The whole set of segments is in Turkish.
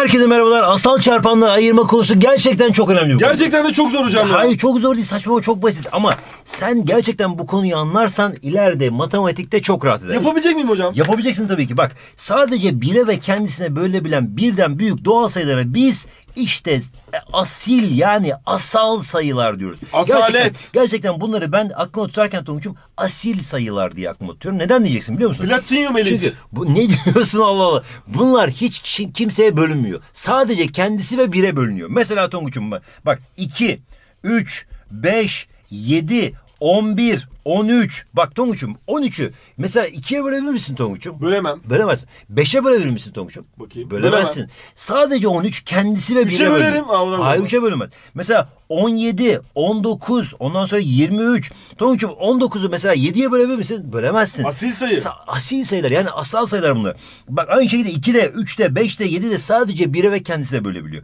Herkese merhabalar. Asal çarpanla ayırma konusu gerçekten çok önemli. bir konu. Gerçekten de çok zor hocam. Ya Hayır çok zor değil saçma çok basit ama sen gerçekten bu konuyu anlarsan ileride matematikte çok rahat edersin. Yapabilecek miyim hocam? Yapabileceksin tabii ki bak sadece bile ve kendisine böyle bilen birden büyük doğal sayılara biz işte e, asil yani asal sayılar diyoruz. Asalet. Gerçekten, gerçekten bunları ben aklıma tutarken Tonguç'um asil sayılar diye aklıma tutuyorum. Neden diyeceksin biliyor musun? Platinyum elit. Çünkü bu, ne diyorsun Allah Allah. Bunlar hiç kişi, kimseye bölünmüyor. Sadece kendisi ve bire bölünüyor. Mesela Tonguç'um bak 2, 3, 5, 7, 11, 13. Bak Tonguç'um 13'ü. Mesela 2'ye bölebilir misin Tonguç'um? Bölemem. Bölemezsin. 5'e bölebilir misin Tonguç'um? Bakayım. Bölemezsin. Bölemem. Sadece 13 kendisi ve 1'e bölerim. bölerim. Hayır 3'e bölemez. Mesela 17, 19, ondan sonra 23. Tonguç'um 19'u mesela 7'ye bölebilir misin? Bölemezsin. Asil sayı. Sa- asil sayılar yani asal sayılar bunlar. Bak aynı şekilde 2'de, 3'de, 5'de, 7'de sadece 1'e ve kendisine bölebiliyor.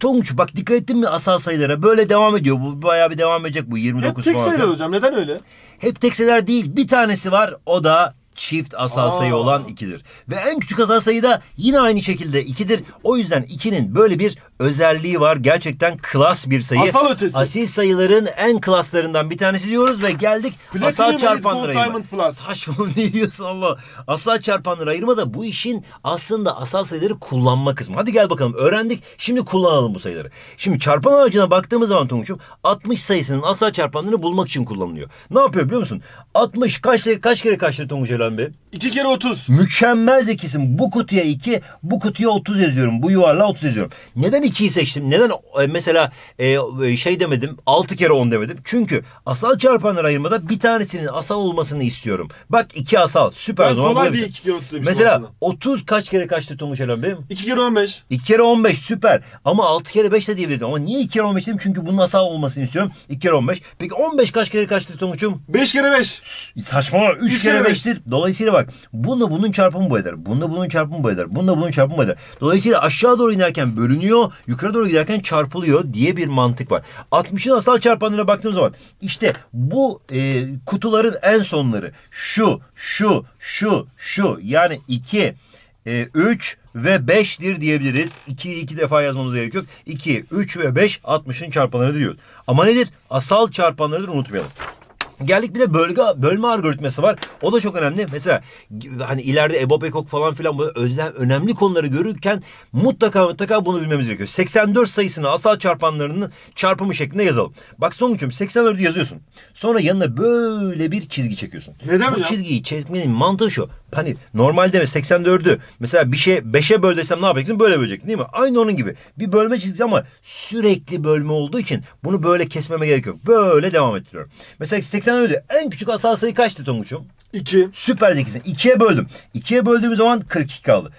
Tonguç bak dikkat ettin mi asal sayılara? Böyle devam ediyor. Bu bayağı bir devam edecek bu 29 Hep tek falan. sayılar hocam neden öyle? Hep tek sayılar değil. Bir tanesi var o da çift asal Aa. sayı olan 2'dir. Ve en küçük asal sayı da yine aynı şekilde 2'dir. O yüzden 2'nin böyle bir özelliği var. Gerçekten klas bir sayı. Asal ötesi. Asil sayıların en klaslarından bir tanesi diyoruz ve geldik Platinum asal çarpanlara ayırma. Plus. Saçmalama ne diyorsun Allah. Asal çarpanlara ayırma da bu işin aslında asal sayıları kullanma kısmı. Hadi gel bakalım öğrendik. Şimdi kullanalım bu sayıları. Şimdi çarpan aracına baktığımız zaman Tonguç'um 60 sayısının asal çarpanlarını bulmak için kullanılıyor. Ne yapıyor biliyor musun? 60 kaç, kaç kere kaçtı Tonguç Elen Bey? İki kere 30. Mükemmel zekisin. Bu kutuya 2, bu kutuya 30 yazıyorum. Bu yuvarlığa 30 yazıyorum. Neden 2'yi seçtim? Neden e, mesela e, e, şey demedim, 6 kere 10 demedim? Çünkü asal çarpanlar ayırmada bir tanesinin asal olmasını istiyorum. Bak 2 asal. Süper. Ben zaman kolay değil 2 kere 30 demiştim Mesela aslında. 30 kaç kere kaçtı Tonguç Elen Bey'im? 2 kere 15. 2 kere 15 süper. Ama 6 kere 5 de diyebilirdim. Ama niye 2 kere 15 dedim? Çünkü bunun asal olmasını istiyorum. 2 kere 15. Peki 15 kaç kere kaçtı Tonguç'um? 5 kere 5. Saçmalama 3 kere 5'tir. Dolayısıyla bak. Bununla bunun çarpımı bu eder. Bununla bunun çarpımı bu eder. Bununla bunun çarpımı bu eder. Dolayısıyla aşağı doğru inerken bölünüyor. Yukarı doğru giderken çarpılıyor diye bir mantık var. 60'ın asal çarpanlarına baktığımız zaman işte bu e, kutuların en sonları şu, şu, şu, şu yani 2, 3 e, ve 5'tir diyebiliriz. 2'yi 2 defa yazmamız gerek yok. 2, 3 ve 5 60'ın çarpanları diyoruz. Ama nedir? Asal çarpanlarıdır unutmayalım. Geldik bir de bölge bölme algoritması var. O da çok önemli. Mesela hani ileride Ebob falan filan böyle özel, önemli konuları görürken mutlaka mutlaka bunu bilmemiz gerekiyor. 84 sayısını asal çarpanlarının çarpımı şeklinde yazalım. Bak Songuç'um 84'ü yazıyorsun. Sonra yanına böyle bir çizgi çekiyorsun. Neden Bu hocam? çizgiyi çekmenin mantığı şu hani normalde 84'ü mesela bir şey 5'e böl desem ne yapacaksın? Böyle bölecek, değil mi? Aynı onun gibi. Bir bölme çizdik ama sürekli bölme olduğu için bunu böyle kesmeme gerek yok. Böyle devam ettiriyorum. Mesela 84'ü en küçük asal sayı kaçtı Tonguç'um? 2. Süper 8'in 2'ye böldüm. 2'ye böldüğüm zaman 42 kaldı.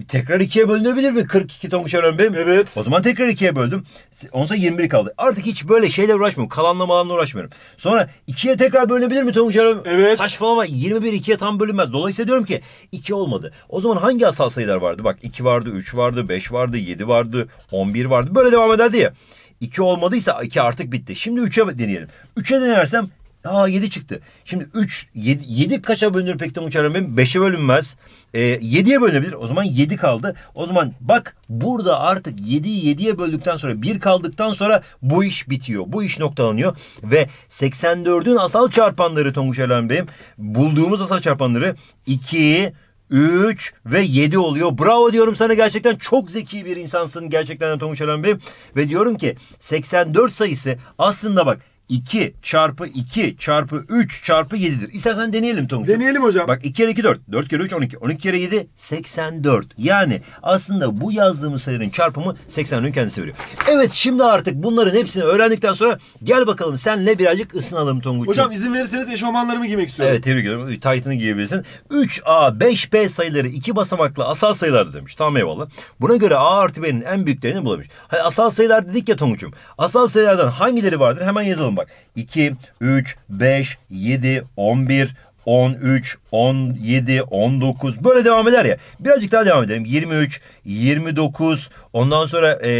E, tekrar ikiye bölünebilir mi? 42 ton Chevron benim. Evet. O zaman tekrar ikiye böldüm. Onsa 21 kaldı. Artık hiç böyle şeyle uğraşmıyorum. Kalanla malanla uğraşmıyorum. Sonra ikiye tekrar bölünebilir mi ton Chevron? Evet. Saçmalama 21 ikiye tam bölünmez. Dolayısıyla diyorum ki 2 olmadı. O zaman hangi asal sayılar vardı? Bak 2 vardı, 3 vardı, 5 vardı, 7 vardı, 11 vardı. Böyle devam ederdi ya. 2 olmadıysa 2 artık bitti. Şimdi 3'e deneyelim. 3'e denersem Aa 7 çıktı. Şimdi 3 7, 7 kaça bölünür pekten uçarım benim? 5'e bölünmez. E, ee, 7'ye bölünebilir. O zaman 7 kaldı. O zaman bak burada artık 7'yi 7'ye böldükten sonra 1 kaldıktan sonra bu iş bitiyor. Bu iş noktalanıyor ve 84'ün asal çarpanları Tonguç Erlan Bey'im bulduğumuz asal çarpanları 2 3 ve 7 oluyor. Bravo diyorum sana gerçekten çok zeki bir insansın gerçekten Tonguç Erlan Bey. Ve diyorum ki 84 sayısı aslında bak 2 çarpı 2 çarpı 3 çarpı 7'dir. İstersen deneyelim Tonguç. Deneyelim hocam. Bak 2 kere 2 4. 4 kere 3 12. 12 kere 7 84. Yani aslında bu yazdığımız sayıların çarpımı 84'ün kendisi veriyor. Evet şimdi artık bunların hepsini öğrendikten sonra gel bakalım senle birazcık ısınalım Tonguç. Hocam izin verirseniz eşofmanlarımı giymek istiyorum. Evet tebrik ediyorum. Titan'ı giyebilirsin. 3A, 5B sayıları iki basamaklı asal sayılar demiş. Tamam eyvallah. Buna göre A artı B'nin en büyüklerini bulamış. Hani asal sayılar dedik ya Tonguç'um. Asal sayılardan hangileri vardır? Hemen yazalım bak. 2, 3, 5, 7, 11, 13, 17, 19 böyle devam eder ya. Birazcık daha devam edelim. 23, 29 ondan sonra e,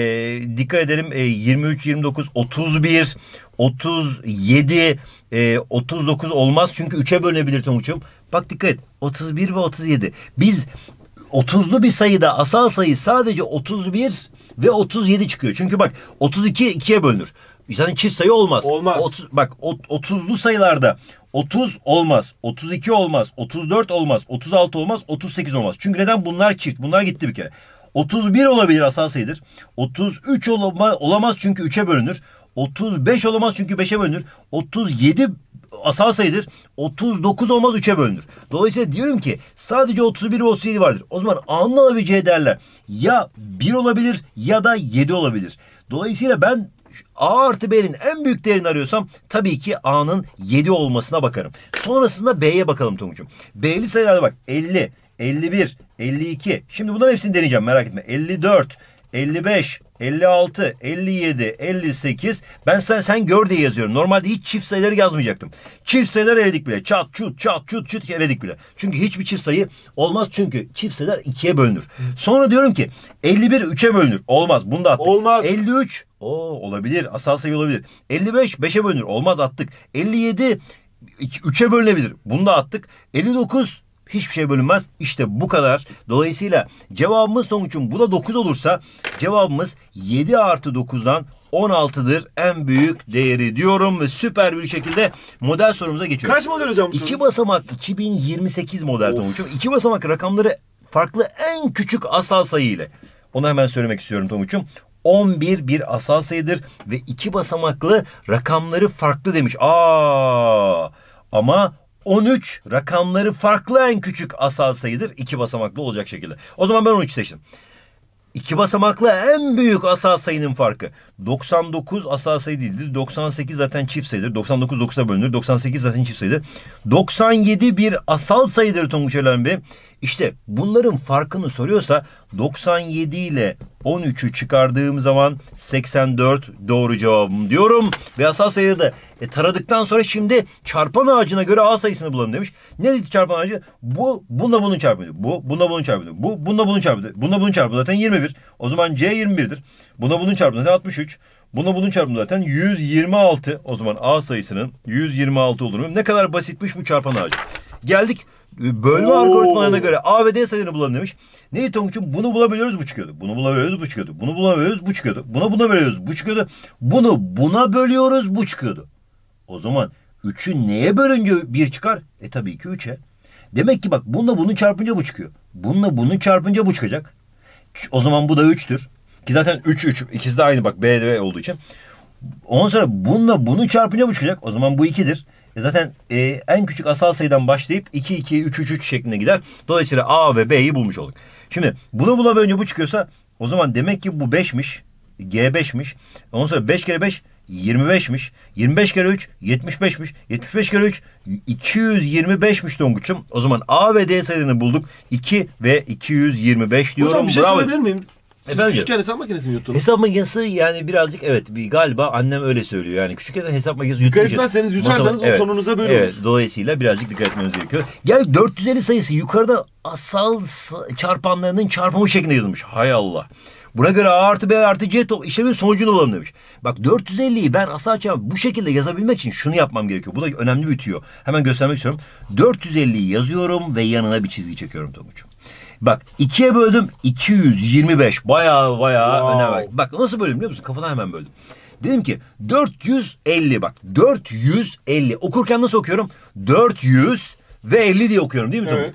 dikkat edelim e, 23, 29, 31, 37, e, 39 olmaz. Çünkü 3'e bölünebilir Tonguç'um. Bak dikkat et 31 ve 37. Biz 30'lu bir sayıda asal sayı sadece 31 ve 37 çıkıyor. Çünkü bak 32 ikiye bölünür zaten çift sayı olmaz. Olmaz. Ot, bak ot, 30'lu sayılarda 30 olmaz, 32 olmaz, 34 olmaz, 36 olmaz, 38 olmaz. Çünkü neden? Bunlar çift. Bunlar gitti bir kere. 31 olabilir asal sayıdır. 33 olama, olamaz çünkü 3'e bölünür. 35 olamaz çünkü 5'e bölünür. 37 asal sayıdır. 39 olmaz 3'e bölünür. Dolayısıyla diyorum ki sadece 31 ve 37 vardır. O zaman A'nın alabileceği değerler ya 1 olabilir ya da 7 olabilir. Dolayısıyla ben A artı B'nin en büyük değerini arıyorsam tabii ki A'nın 7 olmasına bakarım. Sonrasında B'ye bakalım Tonguç'um. B'li sayılara bak 50, 51, 52. Şimdi bunların hepsini deneyeceğim merak etme. 54, 55, 56, 57, 58. Ben sen sen gör diye yazıyorum. Normalde hiç çift sayıları yazmayacaktım. Çift sayılar eledik bile. Çat çut çat çut çut eledik bile. Çünkü hiçbir çift sayı olmaz. Çünkü çift sayılar ikiye bölünür. Sonra diyorum ki 51 3'e bölünür. Olmaz. Bunu da attık. Olmaz. 53 o olabilir. Asal sayı olabilir. 55 5'e bölünür. Olmaz attık. 57 3'e bölünebilir. Bunu da attık. 59 Hiçbir şey bölünmez. İşte bu kadar. Dolayısıyla cevabımız Tonguç'un bu da 9 olursa cevabımız 7 artı 9'dan 16'dır en büyük değeri diyorum ve süper bir şekilde model sorumuza geçiyoruz. Kaç model hocam? İki basamak 2028 model Tonguç'um. İki basamak rakamları farklı en küçük asal sayı ile. Onu hemen söylemek istiyorum Tonguç'um. 11 bir asal sayıdır ve iki basamaklı rakamları farklı demiş. Aa! Ama 13 rakamları farklı en küçük asal sayıdır. iki basamaklı olacak şekilde. O zaman ben 13 seçtim. İki basamaklı en büyük asal sayının farkı. 99 asal sayı değildir. 98 zaten çift sayıdır. 99 9'a bölünür. 98 zaten çift sayıdır. 97 bir asal sayıdır Tonguç Ölen Bey. İşte bunların farkını soruyorsa 97 ile 13'ü çıkardığım zaman 84 doğru cevabım diyorum. Ve asal sayıda da e, taradıktan sonra şimdi çarpan ağacına göre A sayısını bulalım demiş. Ne dedi çarpan ağacı? Bu bununla bunun çarpımıydı. Bu bununla bunun çarpımıydı. Bu bununla bunun çarpımıydı. Bununla bunun çarpımı zaten 21. O zaman C 21'dir. Buna bunun çarpımı zaten 63. Buna bunun çarpımı zaten 126. O zaman A sayısının 126 olduğunu. Ne kadar basitmiş bu çarpan ağacı. Geldik e, bölme Oo. algoritmalarına göre A ve D sayılarını bulalım demiş. Newton'cum bunu bulabiliyoruz bu çıkıyordu. Bunu bulabiliyoruz bu çıkıyordu. Bunu bulamıyoruz bu çıkıyordu. Buna buna bölüyoruz bu çıkıyordu. Bunu buna bölüyoruz bu çıkıyordu. O zaman 3'ü neye bölünce 1 çıkar? E tabii ki 3'e. Demek ki bak bununla bunu çarpınca bu çıkıyor. Bununla bunu e çarpınca bu çıkacak. O zaman bu da 3'tür. Ki zaten 3 3 ikisi de aynı bak B ve olduğu için. Ondan sonra bununla bunu çarpınca bu çıkacak. O zaman bu 2'dir. E, zaten e, en küçük asal sayıdan başlayıp 2, 2, 3, 3, 3 şeklinde gider. Dolayısıyla A ve B'yi bulmuş olduk. Şimdi bunu buna önce bu çıkıyorsa o zaman demek ki bu 5'miş. G5'miş. Ondan sonra 5 kere 5 25'miş. 25 kere 3 75'miş. 75 kere 3 225'miş Tonguç'um. O zaman A ve D sayılarını bulduk. 2 ve 225 diyorum. Hocam bir şey Bravo. söyleyebilir miyim? Efendim? Küçükken hesap makinesi mi yuttun? Hesap makinesi yani birazcık evet bir galiba annem öyle söylüyor. Yani küçükken hesap makinesi yutmayacak. Dikkat etmezseniz yutarsanız evet, sonunuza böyle evet, olur. Dolayısıyla birazcık dikkat etmemiz gerekiyor. Gel 450 sayısı yukarıda asal çarpanlarının çarpımı şeklinde yazılmış. Hay Allah. Buna göre A artı B artı C top işlemin sonucunu olalım demiş. Bak 450'yi ben asal çarpı bu şekilde yazabilmek için şunu yapmam gerekiyor. Bu da önemli bir tüyo. Hemen göstermek istiyorum. 450'yi yazıyorum ve yanına bir çizgi çekiyorum Tonguç'um. Bak ikiye böldüm 225. Baya baya wow. önemli. Bak nasıl böldüm biliyor musun? Kafadan hemen böldüm. Dedim ki 450 bak 450 okurken nasıl okuyorum? 400 ve 50 diye okuyorum değil mi? Evet.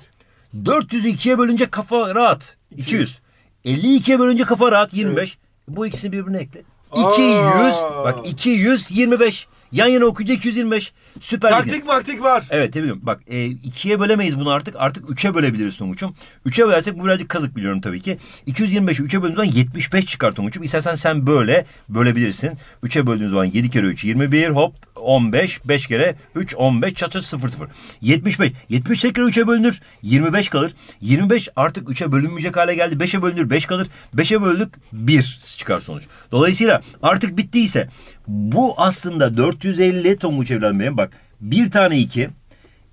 400'ü ikiye bölünce kafa rahat 200. 200. 52'ye bölünce kafa rahat 25. Evet. Bu ikisini birbirine ekle. 200 Aa. bak 225. Yan yana okuyunca 225. Süper Taktik Lig'in. maktik var. Evet tabii Bak e, ikiye bölemeyiz bunu artık. Artık üçe bölebiliriz Tonguç'um. Üçe bölersek bu birazcık kazık biliyorum tabii ki. 225'i üçe böldüğün zaman 75 çıkar Tonguç'um. İstersen sen böyle bölebilirsin. Üçe böldüğün zaman 7 kere 3 21 hop 15, 5 kere 3, 15, çatı 0, 0. 75, 70 tekrar 3'e bölünür, 25 kalır. 25 artık 3'e bölünmeyecek hale geldi, 5'e bölünür, 5 kalır. 5'e böldük, 1 çıkar sonuç. Dolayısıyla artık bittiyse bu aslında 450 tonguç evlenmeye bak. Bir tane 2,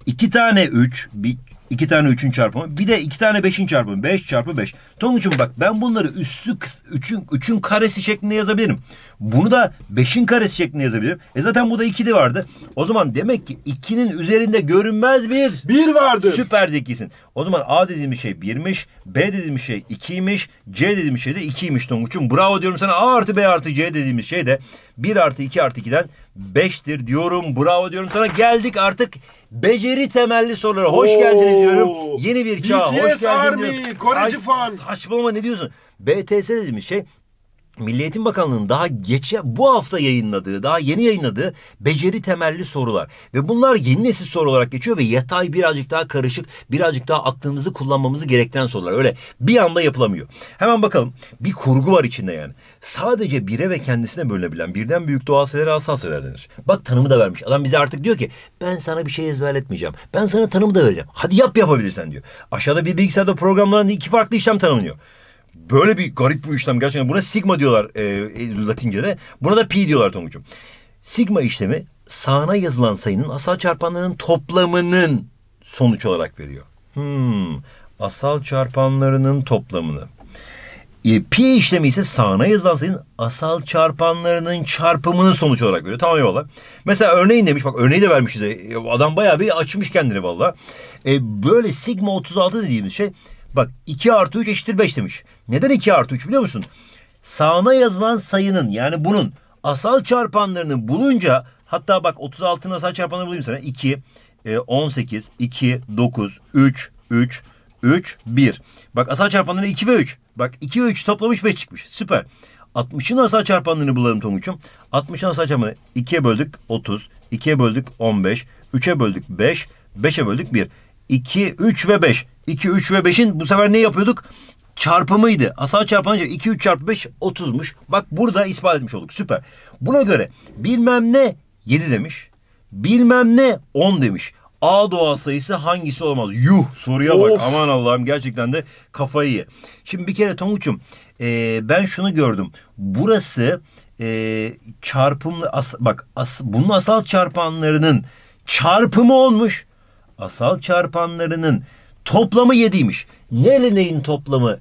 iki tane 3, bir İki tane üçün çarpımı. Bir de iki tane beşin çarpımı. Beş çarpı beş. Tonguç'um bak ben bunları üssü üçün, üçün karesi şeklinde yazabilirim. Bunu da beşin karesi şeklinde yazabilirim. E zaten bu da iki de vardı. O zaman demek ki ikinin üzerinde görünmez bir. Bir vardı. Süper zekisin. O zaman A dediğimiz şey birmiş. B dediğimiz şey ikiymiş. C dediğimiz şey de ikiymiş Tonguç'um. Bravo diyorum sana. A artı B artı C dediğimiz şey de bir artı iki artı ikiden beştir diyorum. Bravo diyorum sana. Geldik artık Beceri temelli sorulara hoş Oo. geldiniz diyorum. Yeni bir çağ. BTS hoş Army, diyorum. Koreci Ay, fan. Saçmalama ne diyorsun? BTS dediğimiz şey Milli Eğitim Bakanlığı'nın daha geçe bu hafta yayınladığı, daha yeni yayınladığı beceri temelli sorular. Ve bunlar yeni nesil soru olarak geçiyor ve yatay birazcık daha karışık, birazcık daha aklımızı kullanmamızı gerektiren sorular. Öyle bir anda yapılamıyor. Hemen bakalım. Bir kurgu var içinde yani. Sadece bire ve kendisine bölünebilen birden büyük doğal sayılara asal sayılar denir. Bak tanımı da vermiş. Adam bize artık diyor ki ben sana bir şey ezberletmeyeceğim. Ben sana tanımı da vereceğim. Hadi yap yapabilirsen diyor. Aşağıda bir bilgisayarda programlanan iki farklı işlem tanımlıyor böyle bir garip bir işlem gerçekten. Buna sigma diyorlar e, e, Latince'de. Buna da pi diyorlar Tonguç'um. Sigma işlemi sağına yazılan sayının asal çarpanlarının toplamının sonuç olarak veriyor. Hmm, asal çarpanlarının toplamını. E, pi işlemi ise sağına yazılan sayının asal çarpanlarının çarpımının sonuç olarak veriyor. Tamam eyvallah. Mesela örneğin demiş bak örneği de vermişti. E, adam bayağı bir açmış kendini valla. E, böyle sigma 36 dediğimiz şey Bak 2 artı 3 eşittir 5 demiş. Neden 2 artı 3 biliyor musun? Sağına yazılan sayının yani bunun asal çarpanlarını bulunca hatta bak 36'nın asal çarpanlarını bulayım sana. 2, 18, 2, 9, 3, 3, 3, 1. Bak asal çarpanları 2 ve 3. Bak 2 ve 3 toplamış 5 çıkmış. Süper. 60'ın asal çarpanlarını bulalım Tonguç'um. 60'ın asal çarpanı 2'ye böldük 30, 2'ye böldük 15, 3'e böldük 5, 5'e böldük 1. 2, 3 ve 5. 2, 3 ve 5'in bu sefer ne yapıyorduk? Çarpımıydı. Asal çarpanı 2, 3 çarpı 5 30'muş. Bak burada ispat etmiş olduk. Süper. Buna göre bilmem ne 7 demiş. Bilmem ne 10 demiş. A doğal sayısı hangisi olamaz? Yuh soruya bak. Of. Aman Allah'ım gerçekten de kafayı ye. Şimdi bir kere Tonguç'um e, ben şunu gördüm. Burası e, çarpımlı as, bak as, bunun asal çarpanlarının çarpımı olmuş. Asal çarpanlarının Toplamı 7'ymiş. Ne neyin toplamı?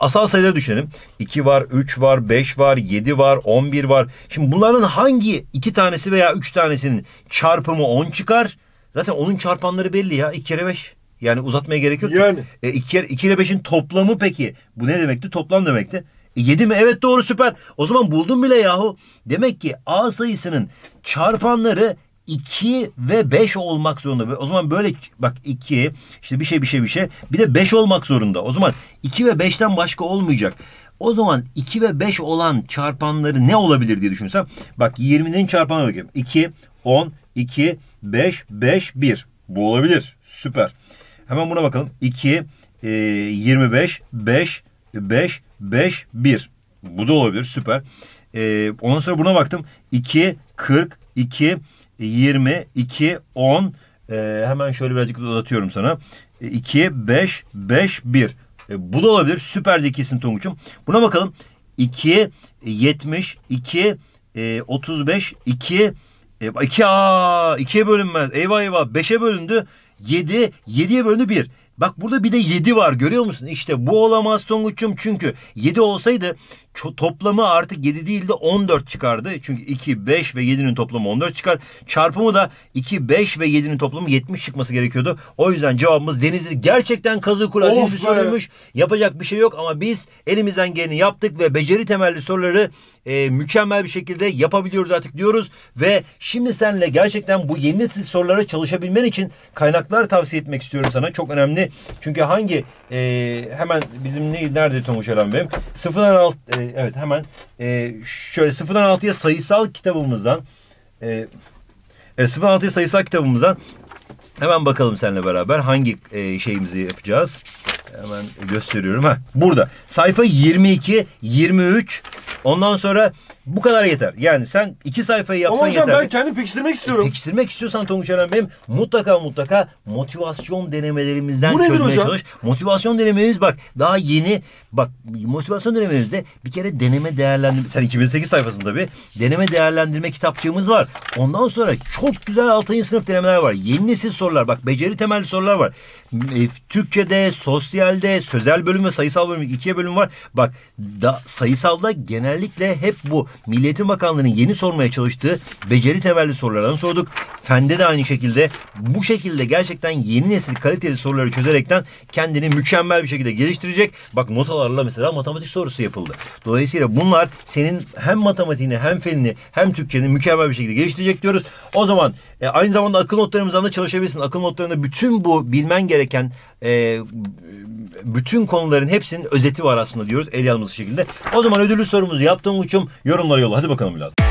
Asal sayıları düşünelim. 2 var, 3 var, 5 var, 7 var, 11 var. Şimdi bunların hangi iki tanesi veya üç tanesinin çarpımı 10 çıkar? Zaten onun çarpanları belli ya. 2 kere 5. Yani uzatmaya gerek yok. Yani. Ki. E, 2, 2 ile 5'in toplamı peki. Bu ne demekti? Toplam demekti. E, 7 mi? Evet doğru süper. O zaman buldum bile yahu. Demek ki A sayısının çarpanları 2 ve 5 olmak zorunda. O zaman böyle bak 2 işte bir şey bir şey bir şey bir de 5 olmak zorunda. O zaman 2 ve 5'ten başka olmayacak. O zaman 2 ve 5 olan çarpanları ne olabilir diye düşünsem. Bak 20'nin çarpanı bakayım. 2, 10, 2, 5, 5, 1. Bu olabilir. Süper. Hemen buna bakalım. 2, e, 25, 5, 5, 5, 1. Bu da olabilir. Süper. E, ondan sonra buna baktım. 2, 40, 2, 20, 2, 10. E, hemen şöyle birazcık uzatıyorum sana. 2, 5, 5, 1. E, bu da olabilir. Süper zekisin Tonguç'um. Buna bakalım. 2, 70, 2, e, 35, 2, 2 aa, 2'ye bölünmez. Eyvah eyvah 5'e bölündü. 7, 7'ye bölündü 1. Bak burada bir de 7 var görüyor musun? İşte bu olamaz Tonguç'um çünkü 7 olsaydı toplamı artık 7 değil de 14 çıkardı. Çünkü 2, 5 ve 7'nin toplamı 14 çıkar. Çarpımı da 2, 5 ve 7'nin toplamı 70 çıkması gerekiyordu. O yüzden cevabımız Denizli gerçekten kazı kul aziz oh bir Yapacak bir şey yok ama biz elimizden geleni yaptık ve beceri temelli soruları e, mükemmel bir şekilde yapabiliyoruz artık diyoruz. Ve şimdi senle gerçekten bu yeni nesil sorulara çalışabilmen için kaynaklar tavsiye etmek istiyorum sana. Çok önemli. Çünkü hangi e, hemen bizim ne, nerede Tomuş Eren benim? 0 6, e, ee, evet hemen e, şöyle sıfırdan altıya sayısal kitabımızdan e, e, sıfırdan altıya sayısal kitabımızdan hemen bakalım seninle beraber hangi e, şeyimizi yapacağız. Hemen gösteriyorum. ha Burada. Sayfa 22, 23. Ondan sonra bu kadar yeter. Yani sen iki sayfayı yapsan Ama hocam yeter. ben kendim pekiştirmek istiyorum. E, pekiştirmek istiyorsan Tonguç Eren Bey'im mutlaka mutlaka motivasyon denemelerimizden Bu çözmeye hocam? çalış. Motivasyon denememiz bak daha yeni bak motivasyon denememizde bir kere deneme değerlendirme sen 2008 sayfasında tabii deneme değerlendirme kitapçığımız var. Ondan sonra çok güzel 6. sınıf denemeler var. Yeni nesil sorular bak beceri temelli sorular var. E, Türkçe'de, sosyalde, sözel bölüm ve sayısal bölüm ikiye bölüm var. Bak da, sayısalda genellikle hep bu Milliyetin Bakanlığı'nın yeni sormaya çalıştığı beceri temelli sorulardan sorduk. Fende de aynı şekilde bu şekilde gerçekten yeni nesil kaliteli soruları çözerekten kendini mükemmel bir şekilde geliştirecek. Bak notalarla mesela matematik sorusu yapıldı. Dolayısıyla bunlar senin hem matematiğini hem fenini hem Türkçeni mükemmel bir şekilde geliştirecek diyoruz. O zaman e, aynı zamanda akıl notlarımızdan da çalışabilirsin. Akıl notlarında bütün bu bilmen gereken e, bütün konuların hepsinin özeti var aslında diyoruz el yazması şekilde. O zaman ödüllü sorumuzu yaptığım uçum yorumlara yolla. Hadi bakalım Bilal.